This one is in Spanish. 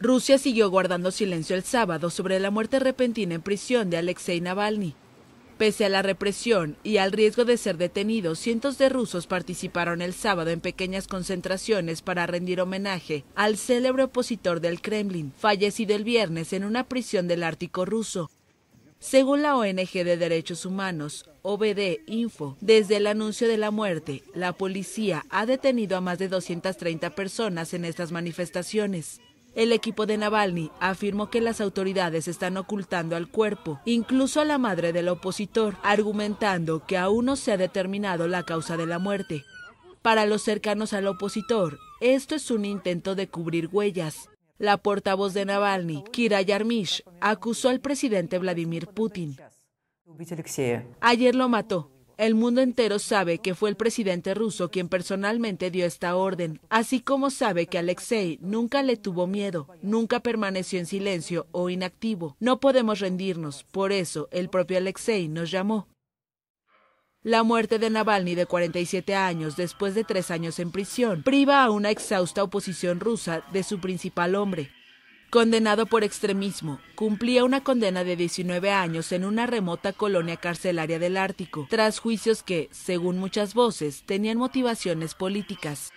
Rusia siguió guardando silencio el sábado sobre la muerte repentina en prisión de Alexei Navalny. Pese a la represión y al riesgo de ser detenido, cientos de rusos participaron el sábado en pequeñas concentraciones para rendir homenaje al célebre opositor del Kremlin, fallecido el viernes en una prisión del Ártico ruso. Según la ONG de Derechos Humanos, OBD Info, desde el anuncio de la muerte, la policía ha detenido a más de 230 personas en estas manifestaciones. El equipo de Navalny afirmó que las autoridades están ocultando al cuerpo, incluso a la madre del opositor, argumentando que aún no se ha determinado la causa de la muerte. Para los cercanos al opositor, esto es un intento de cubrir huellas. La portavoz de Navalny, Kira Yarmish, acusó al presidente Vladimir Putin. Ayer lo mató, el mundo entero sabe que fue el presidente ruso quien personalmente dio esta orden, así como sabe que Alexei nunca le tuvo miedo, nunca permaneció en silencio o inactivo. No podemos rendirnos, por eso el propio Alexei nos llamó. La muerte de Navalny de 47 años después de tres años en prisión priva a una exhausta oposición rusa de su principal hombre, Condenado por extremismo, cumplía una condena de 19 años en una remota colonia carcelaria del Ártico, tras juicios que, según muchas voces, tenían motivaciones políticas.